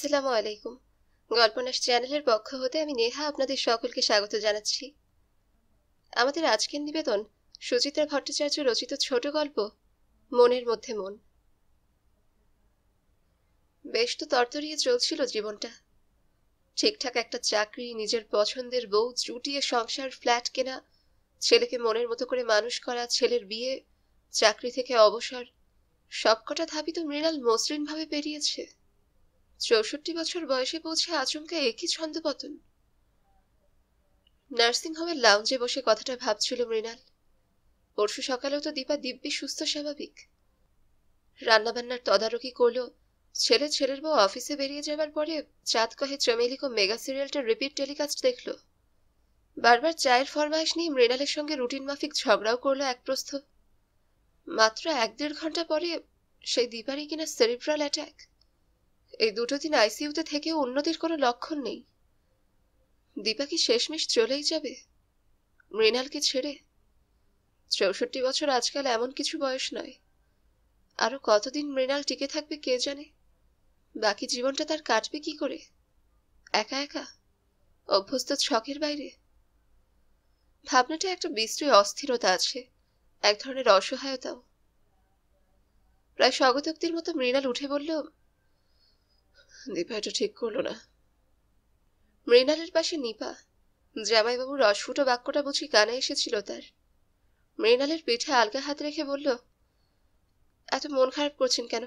আসসালামু আলাইকুম গল্পনাস চ্যানেলের পক্ষ হতে আমি নেহা আপনাদের সকলকে স্বাগত জানাচ্ছি আমাদের আজকের নিবেদন সুচিত্রা ভট্টাচার্য রচিত ছোট গল্প মনের মধ্যে মন বেশ তো তরতরিয়ে চলছিল জীবনটা ঠিকঠাক একটা চাকরি নিজের পছন্দের বউ জুটিয়ে সংসার ফ্ল্যাট কেনা ছেলেকে মনের মতো করে মানুষ করা ছেলের বিয়ে চাকরি থেকে অবসর সবকটা ধাবিত তো মৃণাল মসৃণভাবে পেরিয়েছে চৌষট্টি বছর বয়সে পৌঁছে আচমকা একই নার্সিং নার্সিংহোমের লাউঞ্জে বসে কথাটা ভাবছিল মৃণাল পরশু সকালেও তো দীপা দিব্যি সুস্থ স্বাভাবিক রান্নাবান্নার তদারকি করল ছেলে ছেলের বউ অফিসে বেরিয়ে যাবার পরে চাঁদ কহে চমেলিকো মেগা সিরিয়ালটা রিপিট টেলিকাস্ট দেখল বারবার চায়ের ফরমাইশ নিয়ে মৃণালের সঙ্গে রুটিন মাফিক ঝগড়াও করলো এক প্রস্থ মাত্র এক দেড় ঘন্টা পরে সেই দীপারই কিনা সেরিব্রাল অ্যাট্যাক এই দুটো দিন আইসিউতে থেকেও উন্নতির কোনো লক্ষণ নেই দীপা কি শেষমেশ চলেই যাবে মৃণালকে ছেড়ে চৌষট্টি বছর আজকাল এমন কিছু বয়স নয় আরো কতদিন মৃণাল টিকে থাকবে কে জানে বাকি জীবনটা তার কাটবে কি করে একা একা অভ্যস্ত ছকের বাইরে ভাবনাটা একটা বিস্তৃত অস্থিরতা আছে এক ধরনের অসহায়তাও প্রায় স্বগতোক্তির মতো মৃণাল উঠে বলল দীপা এটা ঠিক করলো না মৃণালের পাশে নিপা জামাইবাবুর অস্ফুট বাক্যটা বুঝি কানে এসেছিল তার মৃণালের পিঠে আলগা হাত রেখে বলল এত মন খারাপ করছেন কেন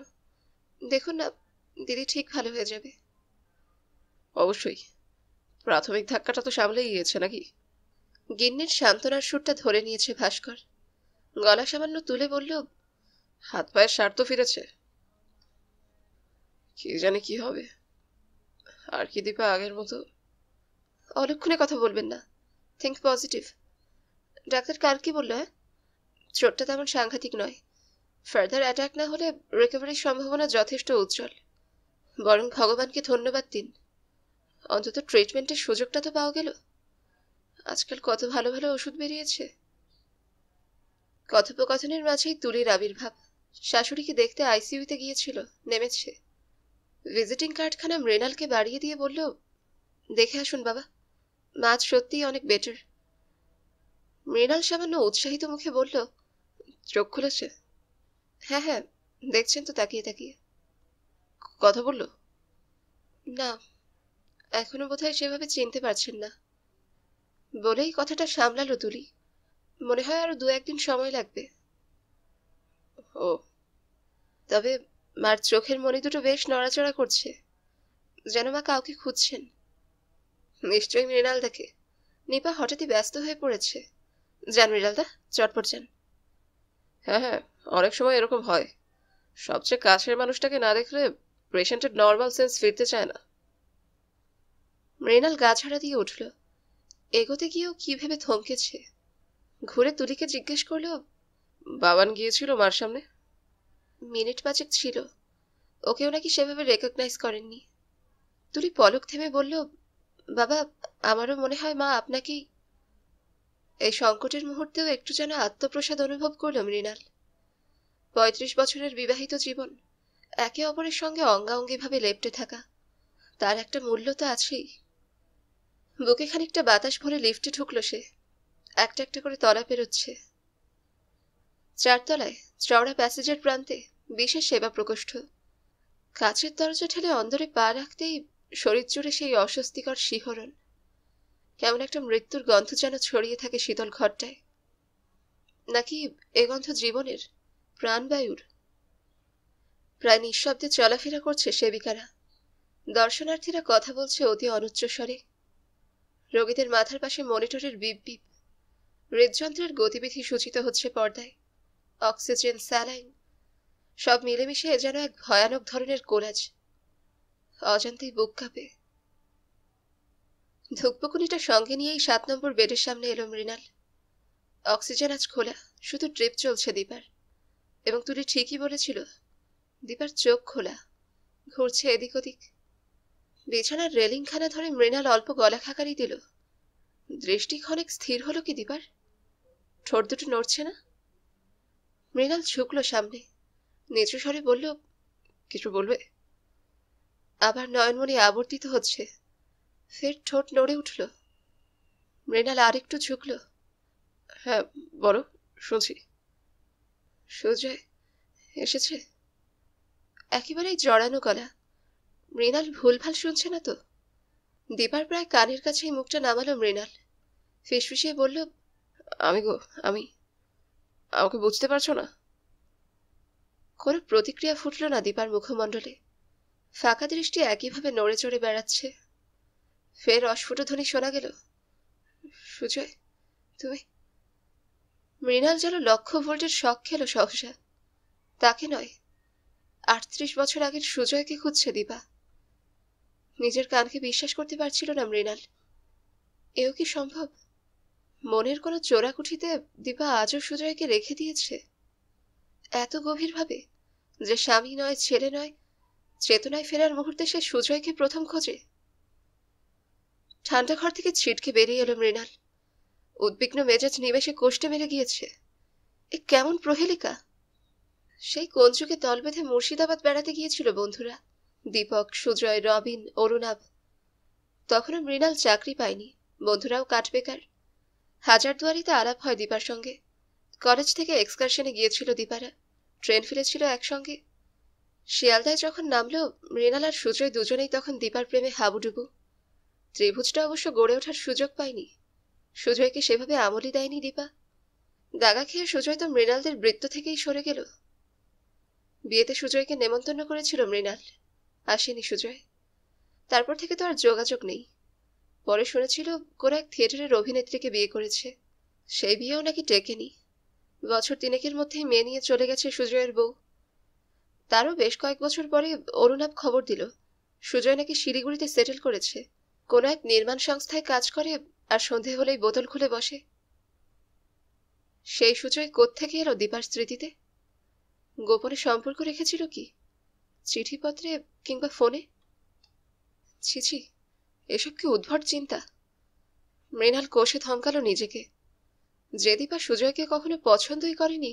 দেখুন না দিদি ঠিক ভালো হয়ে যাবে অবশ্যই প্রাথমিক ধাক্কাটা তো সামলেই গিয়েছে নাকি গিন্নির সান্ত্বনার সুরটা ধরে নিয়েছে ভাস্কর গলা সামান্য তুলে বলল হাত পায়ের স্বার্থ ফিরেছে কে জানে কি হবে আর কি দীপা আগের মতো অলক্ষণে কথা বলবেন না থিঙ্ক পজিটিভ ডাক্তার কার কি বললো হ্যাঁ চোটটা তেমন সাংঘাতিক নয় ফার্দার অ্যাটাক না হলে রিকভারির সম্ভাবনা যথেষ্ট উজ্জ্বল বরং ভগবানকে ধন্যবাদ দিন অন্তত ট্রিটমেন্টের সুযোগটা তো পাওয়া গেল আজকাল কত ভালো ভালো ওষুধ বেরিয়েছে কথোপকথনের মাঝেই তুলির আবির্ভাব শাশুড়িকে দেখতে আইসিউতে গিয়েছিল নেমেছে ভিজিটিং কার্ডখানা মৃণালকে বাড়িয়ে দিয়ে বলল দেখে আসুন বাবা মাজ সত্যিই অনেক বেটার মৃণাল সামান্য উৎসাহিত মুখে বলল চোখ খুলেছে হ্যাঁ হ্যাঁ দেখছেন তো তাকিয়ে তাকিয়ে কথা বলল না এখনো বোধ সেভাবে চিনতে পারছেন না বলেই কথাটা সামলালো তুলি মনে হয় আরো দু একদিন সময় লাগবে ও তবে মার চোখের মনি দুটো বেশ নড়াচড়া করছে যেন মা কাউকে খুঁজছেন নিশ্চয়ই মৃণালদাকে নিপা হঠাৎই ব্যস্ত হয়ে পড়েছে যান মৃণালদা চটপট যান হ্যাঁ হ্যাঁ অনেক সময় এরকম হয় সবচেয়ে কাছের মানুষটাকে না দেখলে পেশেন্টের নর্মাল সেন্স ফিরতে চায় না মৃণাল গা ছাড়া দিয়ে উঠল এগোতে গিয়েও কি ভেবে থমকেছে ঘুরে তুলিকে জিজ্ঞেস করলেও বাবান গিয়েছিল মার সামনে মিনিট পাঁচেক ছিল ওকেও নাকি সেভাবে রেকগনাইজ করেননি তুলি পলক থেমে বলল বাবা আমারও মনে হয় মা আপনাকেই এই সংকটের মুহূর্তেও একটু যেন আত্মপ্রসাদ অনুভব করল মৃণাল পঁয়ত্রিশ বছরের বিবাহিত জীবন একে অপরের সঙ্গে অঙ্গাঙ্গিভাবে লেপটে থাকা তার একটা মূল্য তো আছেই বুকে খানিকটা বাতাস ভরে লিফটে ঢুকল সে একটা একটা করে তলা পেরোচ্ছে চারতলায় চওড়া প্যাসেজের প্রান্তে বিশেষ সেবা প্রকোষ্ঠ কাচের দরজা ঠেলে অন্ধরে পা রাখতেই শরীর জুড়ে সেই অস্বস্তিকর শিহরণ কেমন একটা মৃত্যুর গন্ধ যেন ছড়িয়ে থাকে শীতল ঘরটায় নাকি এ গন্ধ জীবনের প্রাণবায়ুর প্রায় নিঃশব্দে চলাফেরা করছে সেবিকারা দর্শনার্থীরা কথা বলছে অতি অনুচ্চ স্বরে রোগীদের মাথার পাশে মনিটরের বিপ বিপ হৃদযন্ত্রের গতিবিধি সূচিত হচ্ছে পর্দায় অক্সিজেন স্যালাইন সব মিলেমিশে এ যেন এক ভয়ানক ধরনের কোলাজ অজান্তেই বুক কাঁপে ধূপকুনিটা সঙ্গে নিয়েই সাত নম্বর বেডের সামনে এলো মৃণাল অক্সিজেন আজ খোলা শুধু ট্রিপ চলছে দীপার এবং তুলি ঠিকই বলেছিল দীপার চোখ খোলা ঘুরছে এদিক ওদিক বিছানার রেলিংখানা ধরে মৃণাল অল্প গলা খাকারি দিল দৃষ্টি ক্ষণেক স্থির হলো কি দীপার ঠোঁট দুটো নড়ছে না মৃণাল ঝুঁকলো সামনে নিচু স্বরে বলল কিছু বলবে আবার নয়নমণি আবর্তিত হচ্ছে ফের ঠোঁট নড়ে উঠল মৃণাল আরেকটু ঝুঁকল হ্যাঁ বলো শুনছি সূর্যয় এসেছে একেবারেই জড়ানো গলা মৃণাল ভুলভাল শুনছে না তো দীপার প্রায় কানের কাছেই মুখটা নামালো মৃণাল ফিসফিসিয়ে বলল আমি গো আমি আমাকে বুঝতে পারছো না কোনো প্রতিক্রিয়া ফুটল না দীপার মুখমণ্ডলে ফাঁকা দৃষ্টি একইভাবে নড়ে চড়ে বেড়াচ্ছে ফের অস্ফুট ধ্বনি শোনা গেল সুজয় তুমি মৃণাল যেন লক্ষ ভোল্টের শখ খেল সহসা তাকে নয় আটত্রিশ বছর আগের সুজয়কে খুঁজছে দীপা নিজের কানকে বিশ্বাস করতে পারছিল না মৃণাল এও কি সম্ভব মনের কোনো চোরাকুঠিতে দীপা আজও সুজয়কে রেখে দিয়েছে এত গভীরভাবে যে স্বামী নয় ছেলে নয় চেতনায় ফেরার মুহূর্তে সে সুজয়কে প্রথম খোঁজে ঠান্ডা ঘর থেকে ছিটকে বেরিয়ে এলো মৃণাল উদ্বিগ্ন মেজাজ নিমেষে কোষ্টে মেরে গিয়েছে এ কেমন প্রহেলিকা সেই কঞ্চুকে দল বেঁধে মুর্শিদাবাদ বেড়াতে গিয়েছিল বন্ধুরা দীপক সুজয় রবিন অরুণাভ তখনও মৃণাল চাকরি পায়নি বন্ধুরাও কাঠ বেকার হাজারদুয়ারিতে আলাপ হয় দীপার সঙ্গে কলেজ থেকে এক্সকারশনে গিয়েছিল দীপারা ট্রেন ফিরেছিল একসঙ্গে শিয়ালদায় যখন নামল মৃণাল আর সুজয় দুজনেই তখন দীপার প্রেমে হাবুডুবু ত্রিভুজটা অবশ্য গড়ে ওঠার সুযোগ পায়নি সুজয়কে সেভাবে আমলি দেয়নি দীপা দাগা খেয়ে সুজয় তো মৃণালদের বৃত্ত থেকেই সরে গেল বিয়েতে সুজয়কে নেমন্তন্ন করেছিল মৃণাল আসেনি সুজয় তারপর থেকে তো আর যোগাযোগ নেই পরে শুনেছিল কোনো এক থিয়েটারের অভিনেত্রীকে বিয়ে করেছে সেই বিয়েও নাকি টেকেনি বছর তিনেকের মধ্যে মেয়ে নিয়ে চলে গেছে সুজয়ের বউ তারও বেশ কয়েক বছর পরে অরুণাভ খবর দিল সুজয় নাকি শিলিগুড়িতে সেটেল করেছে কোনো এক নির্মাণ সংস্থায় কাজ করে আর সন্ধে হলেই বোতল খুলে বসে সেই সুজয় কোত্থেকে এলো দীপার স্মৃতিতে গোপনে সম্পর্ক রেখেছিল কি চিঠিপত্রে কিংবা ফোনে ছিছি এসব কি উদ্ভট চিন্তা মৃণাল কোষে থমকালো নিজেকে যে দীপা সুজয়কে কখনো পছন্দই করেনি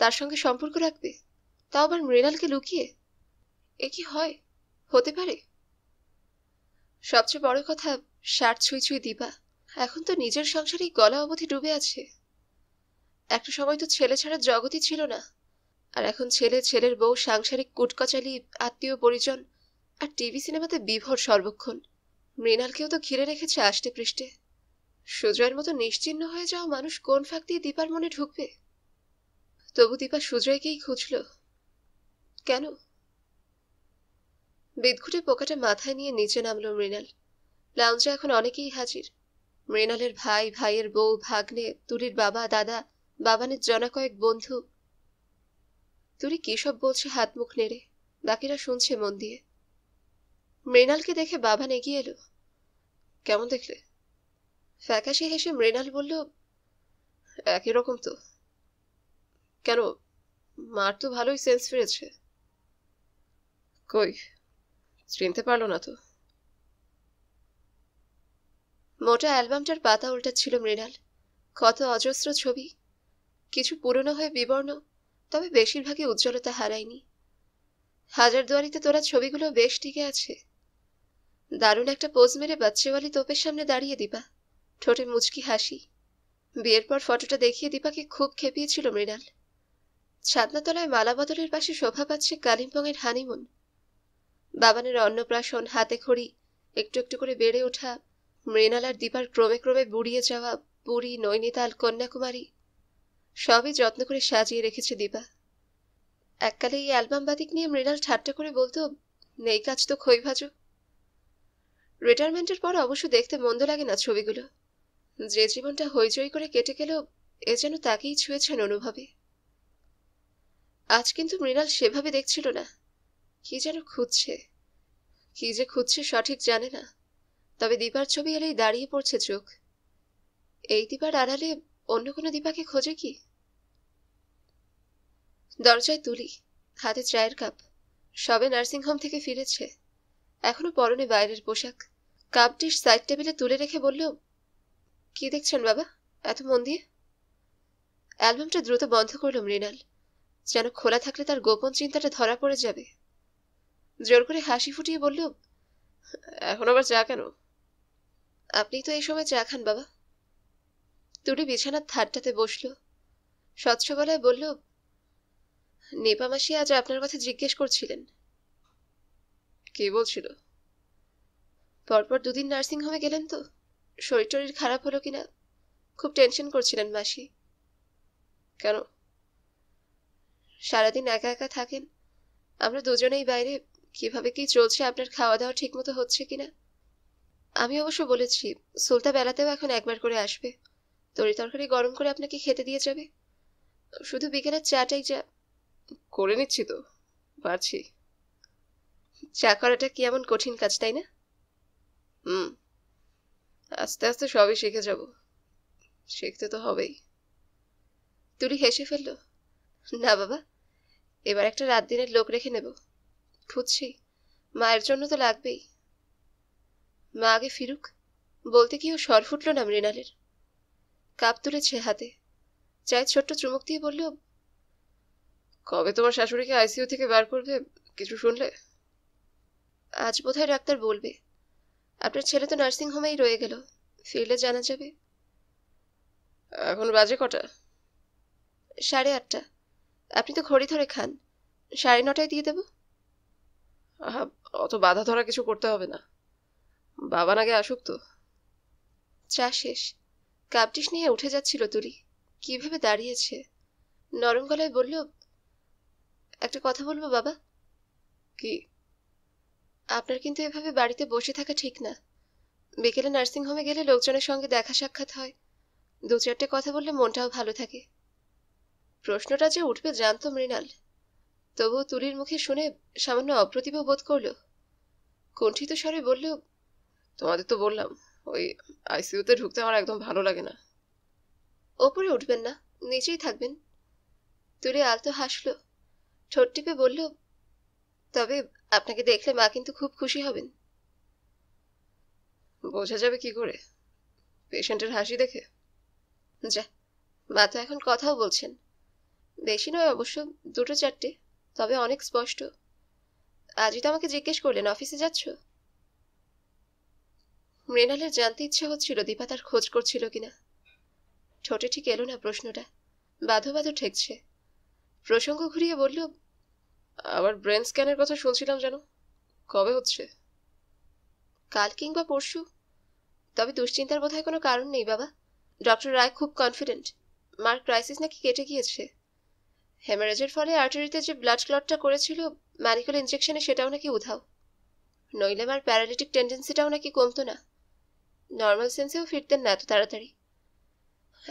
তার সঙ্গে সম্পর্ক রাখবে তাও আবার মৃণালকে লুকিয়ে এ কি হয় হতে পারে সবচেয়ে বড় কথা ষাট ছুঁই ছুঁই দিবা এখন তো নিজের সংসারেই গলা অবধি ডুবে আছে একটা সময় তো ছেলে ছাড়া জগতই ছিল না আর এখন ছেলে ছেলের বউ সাংসারিক কুটকচালি আত্মীয় পরিজন আর টিভি সিনেমাতে বিভোর সর্বক্ষণ মৃণালকেও তো ঘিরে রেখেছে আষ্টে পৃষ্ঠে সুজয়ের মতো নিশ্চিহ্ন হয়ে যাওয়া মানুষ কোন ফাঁক দিয়ে দীপার মনে ঢুকবে তবু দীপা সুজয়কেই খুঁজল কেন বিদঘুটে পোকাটা মাথায় নিয়ে নিচে নামলো মৃণাল লাউঞ্জে এখন অনেকেই হাজির মৃণালের ভাই ভাইয়ের বউ ভাগ্নে তুরির বাবা দাদা বাবানের জনা কয়েক বন্ধু তুরি কি সব বলছে হাত মুখ নেড়ে বাকিরা শুনছে মন দিয়ে মৃণালকে দেখে বাবান এগিয়ে এলো কেমন দেখলে ফ্যাকাশে হেসে মৃণাল বলল একই রকম তো কেন মার তো ভালোই সেন্স ফিরেছে কই চিনতে পারলো না তো মোটা অ্যালবামটার পাতা উল্টাচ্ছিল মৃণাল কত অজস্র ছবি কিছু পুরনো হয়ে বিবর্ণ তবে বেশিরভাগই উজ্জ্বলতা হারায়নি হাজারদুয়ারিতে তোরা ছবিগুলো বেশ টিকে আছে দারুণ একটা পোজ মেরে বাচ্চেওয়ালি তোপের সামনে দাঁড়িয়ে দিবা ঠোঁটে মুচকি হাসি বিয়ের পর ফটোটা দেখিয়ে দীপাকে খুব খেপিয়েছিল মৃণাল ছাদনাতলায় মালা বদলের পাশে শোভা পাচ্ছে কালিম্পংয়ের হানিমুন বাবানের অন্নপ্রাশন হাতে খড়ি একটু একটু করে বেড়ে ওঠা মৃণাল আর দীপার ক্রমে ক্রমে বুড়িয়ে যাওয়া পুরী নৈনিতাল কন্যাকুমারী সবই যত্ন করে সাজিয়ে রেখেছে দীপা এককালে এই অ্যালবাম বাতিক নিয়ে মৃণাল ঠাট্টা করে বলতো নেই কাজ তো খই ভাজো রিটায়ারমেন্টের পর অবশ্য দেখতে মন্দ লাগে না ছবিগুলো যে জীবনটা হইচই করে কেটে গেল এ যেন তাকেই ছুঁয়েছেন অনুভবে আজ কিন্তু মৃণাল সেভাবে দেখছিল না কি যেন খুঁজছে কি যে খুঁজছে সঠিক জানে না তবে দীপার ছবি এলেই দাঁড়িয়ে পড়ছে চোখ এই দীপার আড়ালে অন্য কোনো দীপাকে খোঁজে কি দরজায় তুলি হাতে চায়ের কাপ সবে নার্সিংহোম থেকে ফিরেছে এখনো পরনে বাইরের পোশাক কাপটি সাইড টেবিলে তুলে রেখে বলল কি দেখছেন বাবা এত মন দিয়ে অ্যালবামটা দ্রুত বন্ধ করল মৃণাল যেন খোলা থাকলে তার গোপন চিন্তাটা ধরা পড়ে যাবে জোর করে হাসি ফুটিয়ে বলল এখন আবার চা কেন আপনি তো এই সময় চা খান বাবা তুটি বিছানার থারটাতে বসল স্বচ্ছ গলায় বলল নেপা মাসি আজ আপনার কথা জিজ্ঞেস করছিলেন কে বলছিল পরপর দুদিন নার্সিংহোমে গেলেন তো শরীর টরীর খারাপ হলো কিনা খুব টেনশন করছিলেন মাসি কেন সারাদিন একা একা থাকেন আমরা দুজনেই বাইরে কিভাবে কি চলছে আপনার খাওয়া দাওয়া ঠিক মতো হচ্ছে কিনা আমি অবশ্য বলেছি সুলতা বেলাতেও এখন একবার করে আসবে তরি তরকারি গরম করে আপনাকে খেতে দিয়ে যাবে শুধু বিকেলের চাটাই যা করে নিচ্ছি তো পারছি চা করাটা কি এমন কঠিন কাজ তাই না হুম আস্তে আস্তে সবই শিখে যাব শিখতে তো হবেই তুলি হেসে ফেলল না বাবা এবার একটা রাত দিনের লোক রেখে নেব খুঁজছি মায়ের জন্য তো লাগবেই মা আগে ফিরুক বলতে কি ও স্বর ফুটল না মৃণালের কাপ তুলেছে হাতে চায় ছোট্ট চুমুক দিয়ে বললো কবে তোমার শাশুড়িকে আইসিইউ থেকে বার করবে কিছু শুনলে আজ বোধহয় ডাক্তার বলবে আপনার ছেলে তো নার্সিং হোমেই রয়ে গেল ফিরলে জানা যাবে এখন বাজে কটা সাড়ে আটটা আপনি তো ঘড়ি ধরে খান সাড়ে নটায় দিয়ে দেব অত বাধা ধরা কিছু করতে হবে না বাবা নাগে আসুক তো চা শেষ কাপটিস নিয়ে উঠে যাচ্ছিল তুলি কিভাবে দাঁড়িয়েছে নরম গলায় বলল একটা কথা বলবো বাবা কি আপনার কিন্তু এভাবে বাড়িতে বসে থাকা ঠিক না বিকেলে নার্সিংহোমে গেলে লোকজনের সঙ্গে দেখা সাক্ষাৎ হয় দু চারটে কথা বললে মনটাও ভালো থাকে প্রশ্নটা যে উঠবে জানতো মৃণাল তবুও তুলির মুখে শুনে সামান্য অপ্রতিভ বোধ করল কণ্ঠিত স্বরে বলল তোমাদের তো বললাম ওই আইসিউতে ঢুকতে আমার একদম ভালো লাগে না ওপরে উঠবেন না নিচেই থাকবেন তুলে আলতো হাসল ঠোঁট টিপে বলল তবে আপনাকে দেখলে মা কিন্তু খুব খুশি হবেন বোঝা যাবে কি করে পেশেন্টের হাসি দেখে যা মা তো এখন কথাও বলছেন বেশি নয় অবশ্য দুটো চারটে তবে অনেক স্পষ্ট আজই তো আমাকে জিজ্ঞেস করলেন অফিসে যাচ্ছ মৃণালের জানতে ইচ্ছা হচ্ছিল দীপা তার খোঁজ করছিল কিনা ঠোঁটে ঠিক এলো না প্রশ্নটা বাধো বাধো ঠেকছে প্রসঙ্গ ঘুরিয়ে বলল আবার ব্রেন স্ক্যানের কথা শুনছিলাম যেন কবে হচ্ছে কাল কিংবা পরশু তবে দুশ্চিন্তার বোধহয় কোনো কারণ নেই বাবা ডক্টর রায় খুব কনফিডেন্ট মার ক্রাইসিস নাকি কেটে গিয়েছে হেমারেজের ফলে আর্টারিতে যে ব্লাড ক্লটটা করেছিল ম্যানিকল ইঞ্জেকশনে সেটাও নাকি উধাও নইলে মার প্যারালিটিক টেন্ডেন্সিটাও নাকি কমতো না নর্মাল সেন্সেও ফিরতেন না এত তাড়াতাড়ি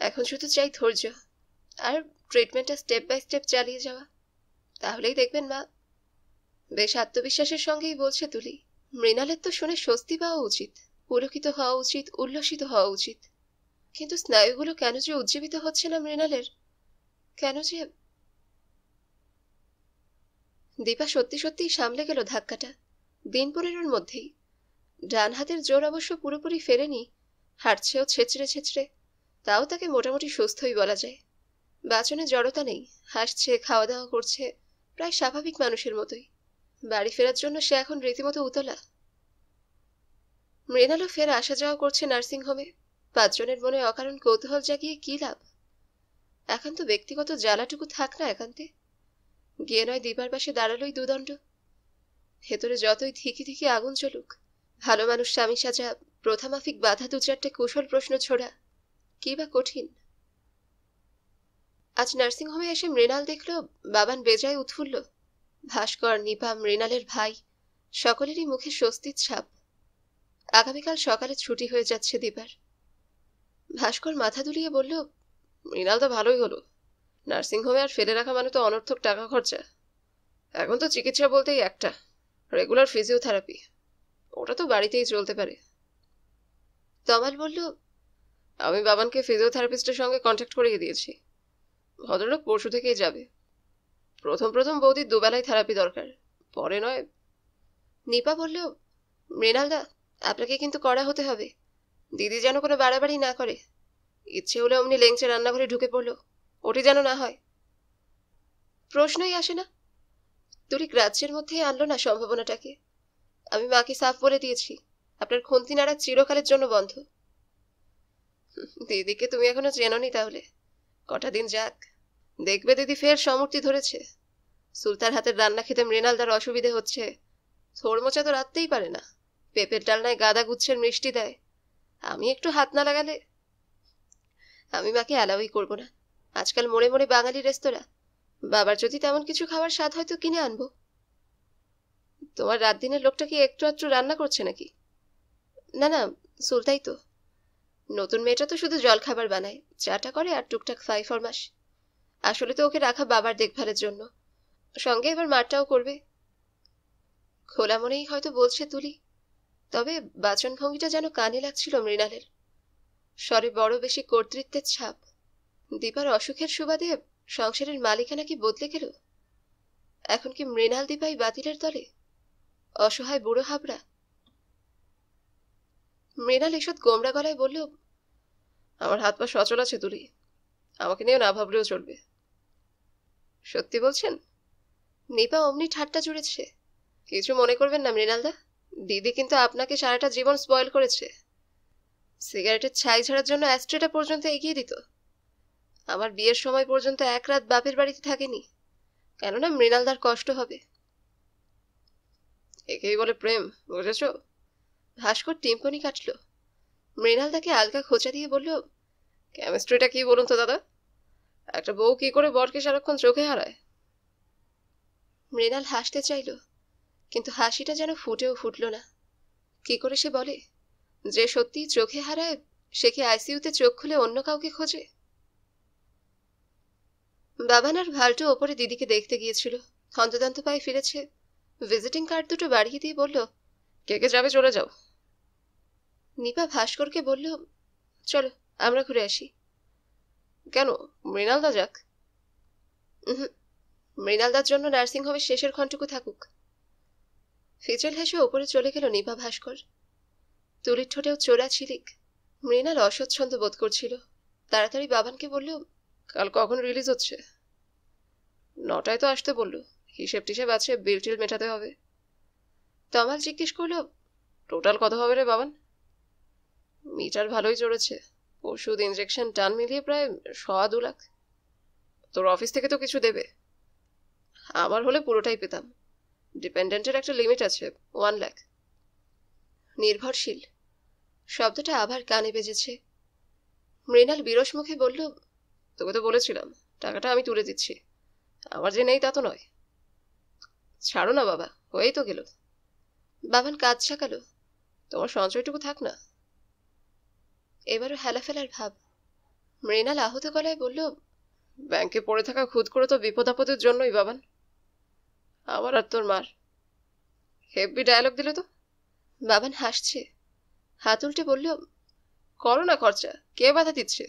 এখন শুধু চাই ধৈর্য আর ট্রিটমেন্টটা স্টেপ বাই স্টেপ চালিয়ে যাওয়া তাহলেই দেখবেন মা বেশ আত্মবিশ্বাসের সঙ্গেই বলছে তুলি মৃণালের তো শুনে স্বস্তি পাওয়া উচিত পুলকিত হওয়া উচিত উল্লসিত হওয়া উচিত কিন্তু স্নায়ুগুলো কেন যে উজ্জীবিত হচ্ছে না মৃণালের কেন যে দীপা সত্যি সত্যি সামলে গেল ধাক্কাটা দিন পনেরোর মধ্যেই ডান হাতের জোর অবশ্য পুরোপুরি ফেরেনি হাঁটছেও ছেচড়ে ছেচড়ে তাও তাকে মোটামুটি সুস্থই বলা যায় বাচনে জড়তা নেই হাসছে খাওয়া দাওয়া করছে প্রায় স্বাভাবিক মানুষের মতোই বাড়ি ফেরার জন্য সে এখন রীতিমতো উতলা মৃণালও ফের আসা যাওয়া করছে নার্সিংহোমে পাঁচজনের মনে অকারণ কৌতূহল জাগিয়ে কি লাভ তো ব্যক্তিগত জ্বালাটুকু থাক না একান্তে গিয়ে নয় দিবার পাশে দাঁড়ালোই দুদণ্ড ভেতরে যতই ধিকি ধিকি আগুন চলুক ভালো মানুষ স্বামী সাজা প্রথামাফিক বাধা দু চারটে কুশল প্রশ্ন ছোড়া কি বা কঠিন আজ নার্সিংহোমে এসে মৃণাল দেখল বাবান বেজায় উৎফুল্ল ভাস্কর নিপা মৃণালের ভাই সকলেরই মুখে স্বস্তির ছাপ আগামীকাল সকালে ছুটি হয়ে যাচ্ছে দিবার ভাস্কর মাথা দুলিয়ে বলল মৃণাল তো ভালোই হলো নার্সিংহোমে আর ফেলে রাখা মানে তো অনর্থক টাকা খরচা এখন তো চিকিৎসা বলতেই একটা রেগুলার ফিজিওথেরাপি ওটা তো বাড়িতেই চলতে পারে তমাল বলল আমি বাবানকে ফিজিওথেরাপিস্টের সঙ্গে কন্ট্যাক্ট করিয়ে দিয়েছি ভদ্রলোক পরশু থেকেই যাবে প্রথম প্রথম বৌদির দুবেলায় থেরাপি দরকার পরে নয় নিপা বললেও মৃণালদা আপনাকে কিন্তু করা হতে হবে দিদি যেন কোনো বাড়াবাড়ি না করে ইচ্ছে হলে অমনি লেংচে রান্নাঘরে ঢুকে পড়লো ওটি যেন না হয় প্রশ্নই আসে না তুরি গ্রাহ্যের মধ্যে আনলো না সম্ভাবনাটাকে আমি মাকে সাফ বলে দিয়েছি আপনার খুন্তি নাড়া চিরকালের জন্য বন্ধ দিদিকে তুমি এখনো চেনি তাহলে কটা দিন যাক দেখবে দিদি ফের সমর্থি ধরেছে সুলতার হাতের রান্না খেতে মৃণালদার অসুবিধে হচ্ছে থোরমোচা তো রাখতেই পারে না পেপের ডালনায় গাদা গুচ্ছের মিষ্টি দেয় আমি একটু হাত না লাগালে আমি মাকে অ্যালাউই করব না আজকাল মোড়ে মোড়ে বাঙালি রেস্তোরাঁ বাবার যদি তেমন কিছু খাওয়ার স্বাদ হয়তো কিনে আনবো তোমার রাত দিনের লোকটা কি একটু আধটু রান্না করছে নাকি না না সুলতাই তো নতুন মেয়েটা তো শুধু জল খাবার বানায় চাটা করে আর টুকটাক ফাই ফরমাস আসলে তো ওকে রাখা বাবার দেখভালের জন্য সঙ্গে এবার মারটাও করবে খোলা মনেই হয়তো বলছে তুলি তবে বাচন ভঙ্গিটা যেন কানে লাগছিল মৃণালের স্বরে বড় বেশি কর্তৃত্বের ছাপ দীপার অসুখের সুবাদে সংসারের মালিকানা কি বদলে গেল এখন কি মৃণাল দীপাই বাতিলের দলে অসহায় বুড়ো হাবড়া মৃণাল এসব গোমরা গলায় বলল আমার হাত পা সচল আছে তুলি আমাকে নিয়েও না ভাবলেও চলবে সত্যি বলছেন নিপা অমনি ঠাট্টা জুড়েছে কিছু মনে করবেন না মৃণালদা দিদি কিন্তু আপনাকে সারাটা জীবন স্পয়েল করেছে সিগারেটের ছাই ছাড়ার জন্য অ্যাস্ট্রেটা পর্যন্ত এগিয়ে দিত আমার বিয়ের সময় পর্যন্ত এক রাত বাপের বাড়িতে থাকেনি কেননা মৃণালদার কষ্ট হবে একেই বলে প্রেম বুঝেছ ভাস্কর টিম্পনি কাটল মৃণালদাকে আলগা খোঁচা দিয়ে বলল কেমিস্ট্রিটা কি বলুন তো দাদা একটা বউ কি করে বরকে সারাক্ষণ চোখে হারায় মৃণাল হাসতে চাইল কিন্তু হাসিটা যেন ফুটেও ফুটল না কি করে সে বলে যে সত্যি চোখে হারায় সে কি আইসিউতে চোখ খুলে অন্য কাউকে খোঁজে বাবান আর ভাল্টু ওপরে দিদিকে দেখতে গিয়েছিল হন্তদন্ত পায়ে ফিরেছে ভিজিটিং কার্ড দুটো বাড়িয়ে দিয়ে বলল কে কে যাবে চলে যাও নিপা ভাস্করকে বলল চলো আমরা ঘুরে আসি কেন মৃণালদা যাক মৃণালদার জন্য নার্সিং হোমের শেষের ক্ষণটুকু থাকুক ফিজল হেসে ওপরে চলে গেল নিভা ভাস্কর তুলির ঠোঁটেও চোরা ছিলিক মৃণাল অস্বচ্ছন্দ বোধ করছিল তাড়াতাড়ি বাবানকে বলল কাল কখন রিলিজ হচ্ছে নটায় তো আসতে বলল হিসেব টিসেব আছে বিল টিল মেটাতে হবে তমাল জিজ্ঞেস করল টোটাল কত হবে রে বাবান মিটার ভালোই চড়েছে ওষুধ ইনজেকশন টান মিলিয়ে প্রায় সওয়া দু লাখ তোর অফিস থেকে তো কিছু দেবে আমার হলে পুরোটাই পেতাম ডিপেন্ডেন্টের একটা লিমিট আছে ওয়ান লাখ নির্ভরশীল শব্দটা আবার কানে বেজেছে মৃণাল বিরস মুখে বলল তোকে তো বলেছিলাম টাকাটা আমি তুলে দিচ্ছি আমার যে নেই তা তো নয় ছাড়ো না বাবা হয়েই তো গেল বাবান কাজ ছাকালো তোমার সঞ্চয়টুকু থাক না এবারও হেলাফেলার ভাব মৃণাল আহত গলায় বলল ব্যাংকে পড়ে থাকা খুদ করে তো বিপদ আপদের জন্যই বাবান আমার আর তোর মার হেভি ডায়ালগ দিল তো বাবান হাসছে হাত উল্টে বলল করো না খরচা কে বাধা দিচ্ছে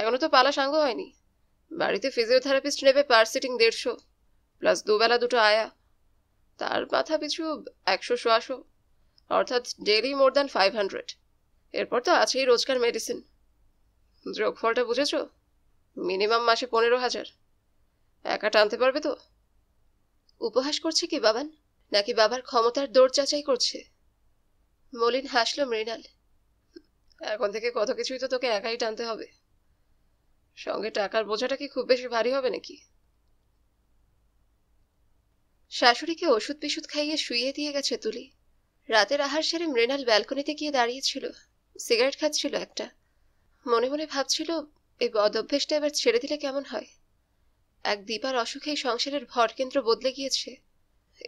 এখনো তো পালা সাঙ্গ হয়নি বাড়িতে ফিজিওথেরাপিস্ট নেবে পার সিটিং দেড়শো প্লাস দুবেলা দুটো আয়া তার মাথা পিছু একশো সোয়াশো অর্থাৎ daily more than five hundred এরপর তো আছেই রোজকার মেডিসিন যোগফলটা বুঝেছ মিনিমাম মাসে পনেরো হাজার একা টানতে পারবে তো উপহাস করছে কি বাবান নাকি বাবার ক্ষমতার দৌড় যাচাই করছে মলিন হাসল মৃণাল এখন থেকে কত কিছুই তো তোকে একাই টানতে হবে সঙ্গে টাকার বোঝাটা কি খুব বেশি ভারী হবে নাকি শাশুড়িকে ওষুধ পিষুধ খাইয়ে শুইয়ে দিয়ে গেছে তুলি রাতের আহার সেরে মৃণাল ব্যালকনিতে গিয়ে দাঁড়িয়েছিল সিগারেট খাচ্ছিল একটা মনে মনে ভাবছিল এই বদ অভ্যেসটা এবার ছেড়ে দিলে কেমন হয় এক দীপার অসুখে সংসারের ভরকেন্দ্র বদলে গিয়েছে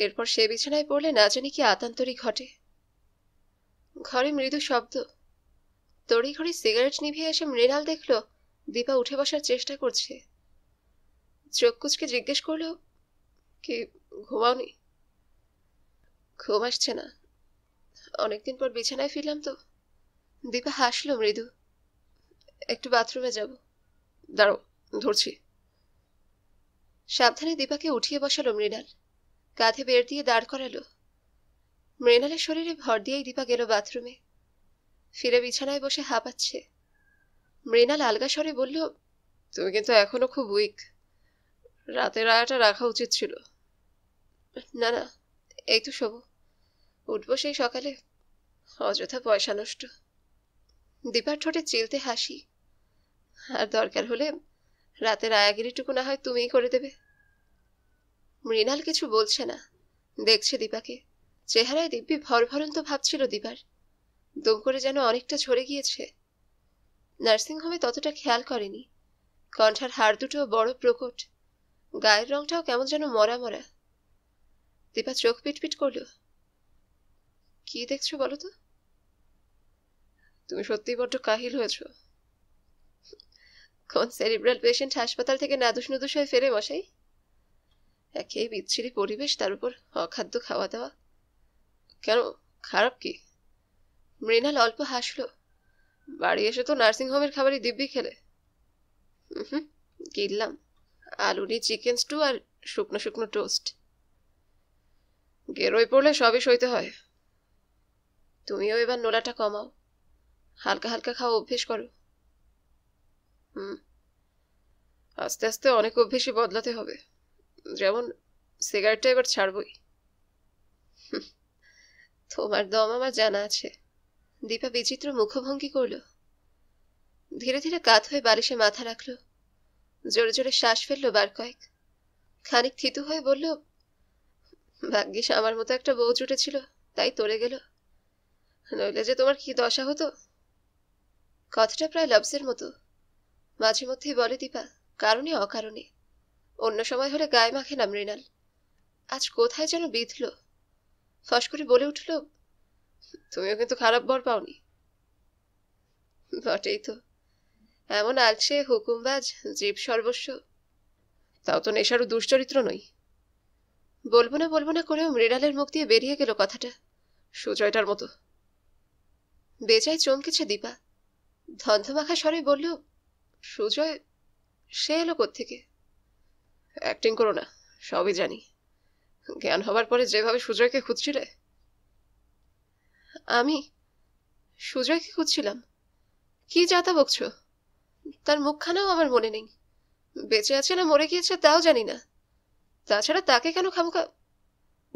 এরপর সে বিছানায় পড়লে না জানি কি আতান্তরি ঘটে ঘরে মৃদু শব্দ তড়ি ঘড়ি সিগারেট নিভিয়ে এসে মৃণাল দেখল দীপা উঠে বসার চেষ্টা করছে চোখ কুচকে জিজ্ঞেস করলো কি ঘুমাওনি ঘুম আসছে না অনেকদিন পর বিছানায় ফিরলাম তো দীপা হাসলো মৃদু একটু বাথরুমে যাব দাঁড়ো ধরছি সাবধানে দীপাকে উঠিয়ে বসালো মৃণাল কাঁধে বের দিয়ে দাঁড় করালো মৃণালের শরীরে ভর দিয়েই দীপা গেল বাথরুমে ফিরে বিছানায় বসে হাঁপাচ্ছে মৃণাল আলগা স্বরে বলল তুমি কিন্তু এখনো খুব উইক রাতের আয়াটা রাখা উচিত ছিল না না এই তো শোভ উঠবো সেই সকালে অযথা পয়সা নষ্ট দীপার ঠোঁটে চিলতে হাসি আর দরকার হলে রাতের আয়াগিরিটুকু না হয় তুমিই করে দেবে মৃণাল কিছু বলছে না দেখছে দীপাকে চেহারায় দিব্যি ভরভরন্ত ভাবছিল দীপার দম করে যেন অনেকটা ঝরে গিয়েছে নার্সিংহোমে ততটা খেয়াল করেনি কণ্ঠার হাড় দুটো বড় প্রকট গায়ের রংটাও কেমন যেন মরা মরা দীপা চোখ পিটপিট করল কি দেখছো বলো তো তুমি সত্যিই বড্ড কাহিল হয়েছ কোন সেরিব্রাল পেশেন্ট হাসপাতাল থেকে নাদুস নুদুস হয়ে ফেরে বসাই একে বিচ্ছিরি পরিবেশ তার উপর অখাদ্য খাওয়া দাওয়া কেন খারাপ কি মৃণাল অল্প হাসলো বাড়ি এসে তো নার্সিংহোমের খাবারই দিব্যি খেলে হুম গিললাম আলুনি চিকেন স্টু আর শুকনো শুকনো টোস্ট গেরোয় পড়লে সবই সইতে হয় তুমিও এবার নোলাটা কমাও হালকা হালকা খাওয়া অভ্যেস করো হুম আস্তে আস্তে অনেক অভ্যেসই বদলাতে হবে যেমন সিগারেটটা এবার ছাড়বই তোমার দম আমার জানা আছে দীপা বিচিত্র মুখভঙ্গি করল ধীরে ধীরে কাত হয়ে বালিশে মাথা রাখল জোরে জোরে শ্বাস ফেললো বার কয়েক খানিক থিতু হয়ে বলল ভাগ্যিস আমার মতো একটা বউ জুটেছিল তাই তরে গেল নইলে যে তোমার কি দশা হতো কথাটা প্রায় লবসের মতো মাঝে মধ্যেই বলে দীপা কারণে অকারণে অন্য সময় হলে গায়ে মাখে না মৃণাল আজ কোথায় যেন বিধল ফস করে বলে উঠল তুমিও কিন্তু খারাপ বর পাওনি বটেই তো এমন আলছে হুকুমবাজ জীব সর্বস্ব তাও তো নেশারও দুশ্চরিত্র নই বলবো না বলবো না করেও মৃণালের মুখ দিয়ে বেরিয়ে গেল কথাটা সুজয়টার মতো বেজায় চমকেছে দীপা ধন্ধমাখা স্বরে বলল সুজয় সে এলো কোথেকে অ্যাক্টিং করো না সবই জানি জ্ঞান হবার পরে যেভাবে সুজয়কে খুঁজছিলে আমি সুজয়কে খুঁজছিলাম কি যাতা বকছ তার মুখখানাও আমার মনে নেই বেঁচে আছে না মরে গিয়েছে তাও জানি না তাছাড়া তাকে কেন খামুকা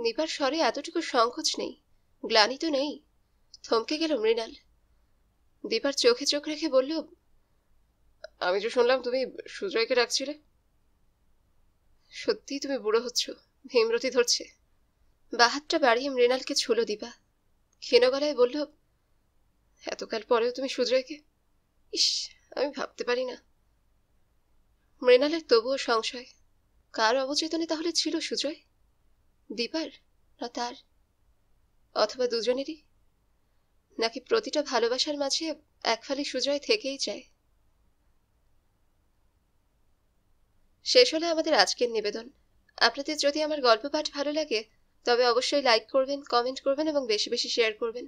নিবার স্বরে এতটুকু সংকোচ নেই গ্লানি তো নেই থমকে গেল মৃণাল দীপার চোখে চোখ রেখে বলল আমি যে শুনলাম তুমি সুজয়কে ডাকছিলে সত্যি তুমি বুড়ো হচ্ছ ভীমরতি ধরছে বাহাতটা বাড়িয়ে মৃণালকে ছুল দিবা ক্ষীণ গলায় বলল এতকাল পরেও তুমি সুজয়কে ইস আমি ভাবতে পারি না মৃণালের তবুও সংশয় কার অবচেতনে তাহলে ছিল সুজয় দীপার না তার অথবা দুজনেরই নাকি প্রতিটা ভালোবাসার মাঝে একফালি সুজয় থেকেই যায় শেষ হলো আমাদের আজকের নিবেদন আপনাদের যদি আমার গল্প পাঠ ভালো লাগে তবে অবশ্যই লাইক করবেন কমেন্ট করবেন এবং বেশি বেশি শেয়ার করবেন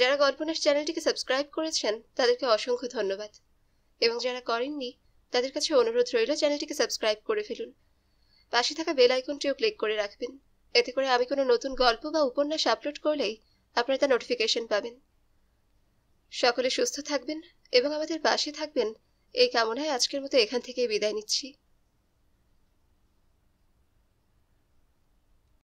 যারা গল্পনার চ্যানেলটিকে সাবস্ক্রাইব করেছেন তাদেরকে অসংখ্য ধন্যবাদ এবং যারা করেননি তাদের কাছে অনুরোধ রইল চ্যানেলটিকে সাবস্ক্রাইব করে ফেলুন পাশে থাকা বেল আইকনটিও ক্লিক করে রাখবেন এতে করে আমি কোনো নতুন গল্প বা উপন্যাস আপলোড করলেই আপনারা তার নোটিফিকেশন পাবেন সকলে সুস্থ থাকবেন এবং আমাদের পাশে থাকবেন এই কামনায় আজকের মতো এখান থেকে বিদায় নিচ্ছি